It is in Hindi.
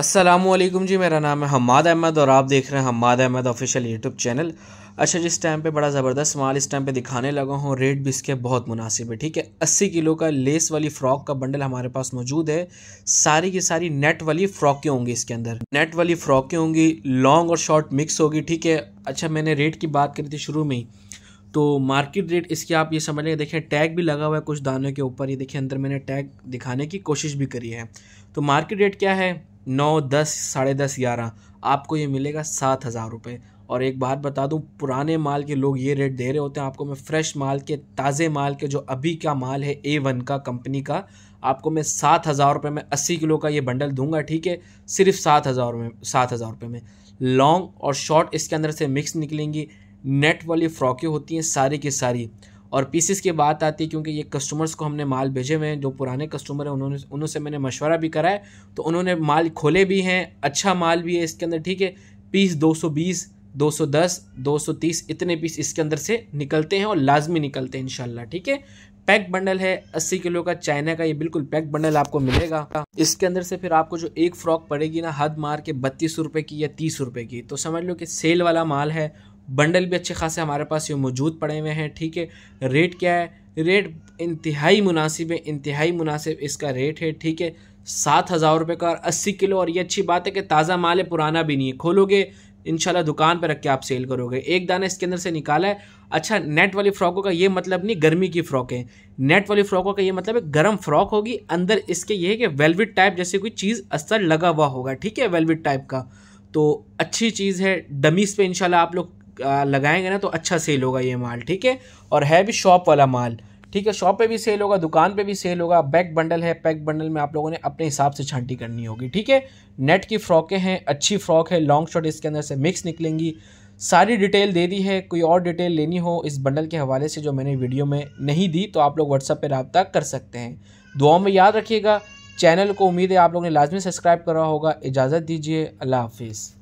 असलम जी मेरा नाम है हमाद अहमद और आप देख रहे हैं Hammad Ahmed official YouTube channel अच्छा जिस टाइम पे बड़ा ज़बरदस्त माल इस टाइम पे दिखाने लगा हूँ रेट भी इसके बहुत मुनासिब है ठीक है अस्सी किलो का लेस वाली फ़्रॉक का बंडल हमारे पास मौजूद है सारी की सारी नेट वाली फ़्रॉकें होंगी इसके अंदर नेट वाली फ़्रॉकें होंगी लॉन्ग और शॉर्ट मिक्स होगी ठीक है अच्छा मैंने रेट की बात करी थी शुरू में ही तो मार्केट रेट इसकी आप ये समझ लें देखें टैग भी लगा हुआ है कुछ दानों के ऊपर ये देखें अंदर मैंने टैग दिखाने की कोशिश भी करी है तो मार्केट रेट क्या है नौ दस साढ़े दस ग्यारह आपको ये मिलेगा सात हज़ार रुपये और एक बात बता दूँ पुराने माल के लोग ये रेट दे रहे होते हैं आपको मैं फ्रेश माल के ताज़े माल के जो अभी का माल है ए वन का कंपनी का आपको मैं सात हज़ार रुपये में अस्सी किलो का ये बंडल दूंगा ठीक है सिर्फ सात हज़ार में सात हज़ार रुपये में लॉन्ग और शॉर्ट इसके अंदर से मिक्स निकलेंगी नेट वाली फ्रॉकें होती हैं सारी की सारी और पीसीस की बात आती है क्योंकि ये कस्टमर्स को हमने माल भेजे हुए हैं जो पुराने कस्टमर हैं उन्होंने उनसे मैंने मशवरा भी है तो उन्होंने माल खोले भी हैं अच्छा माल भी है इसके अंदर ठीक है पीस 220 210 230 इतने पीस इसके अंदर से निकलते हैं और लाजमी निकलते हैं इनशाला ठीक है पैक बंडल है 80 किलो का चाइना का ये बिल्कुल पैक बंडल आपको मिलेगा इसके अंदर से फिर आपको जो एक फ्रॉक पड़ेगी ना हद मार के बत्तीस रुपये की या तीस रुपये की तो समझ लो कि सेल वाला माल है बंडल भी अच्छे खासे हमारे पास ये मौजूद पड़े हुए हैं ठीक है रेट क्या है रेट इंतहाई मुनासिब है इंतहाई मुनासिब इसका रेट है ठीक है सात हज़ार रुपये का और अस्सी किलो और ये अच्छी बात है कि ताज़ा माल है पुराना भी नहीं है खोलोगे इंशाल्लाह दुकान पर रख के आप सेल करोगे एक दाना इसके अंदर से निकाला है अच्छा नेट वाली फ़्रॉकों का ये मतलब नहीं गर्मी की फ़्रॉकें नेट वाली फ़्रॉकों का ये मतलब है गर्म फ़्रॉक होगी अंदर इसके ये है कि वेलविट टाइप जैसे कोई चीज़ असर लगा हुआ होगा ठीक है वेलविट टाइप का तो अच्छी चीज़ है डमीज़ पे इंशाल्लाह आप लोग लगाएंगे ना तो अच्छा सेल होगा ये माल ठीक है और है भी शॉप वाला माल ठीक है शॉप पे भी सेल होगा दुकान पे भी सेल होगा बैक बंडल है पैक बंडल में आप लोगों ने अपने हिसाब से छांटी करनी होगी ठीक है नेट की फ्रॉकें हैं अच्छी फ्रॉक है लॉन्ग शॉट इसके अंदर से मिक्स निकलेंगी सारी डिटेल दे दी है कोई और डिटेल लेनी हो इस बंडल के हवाले से जो मैंने वीडियो में नहीं दी तो आप लोग व्हाट्सअप पर रबता कर सकते हैं दुआओं में याद रखिएगा चैनल को उम्मीद है आप लोगों ने लाजमी सब्सक्राइब करा होगा इजाज़त दीजिए अल्लाह हाफिज़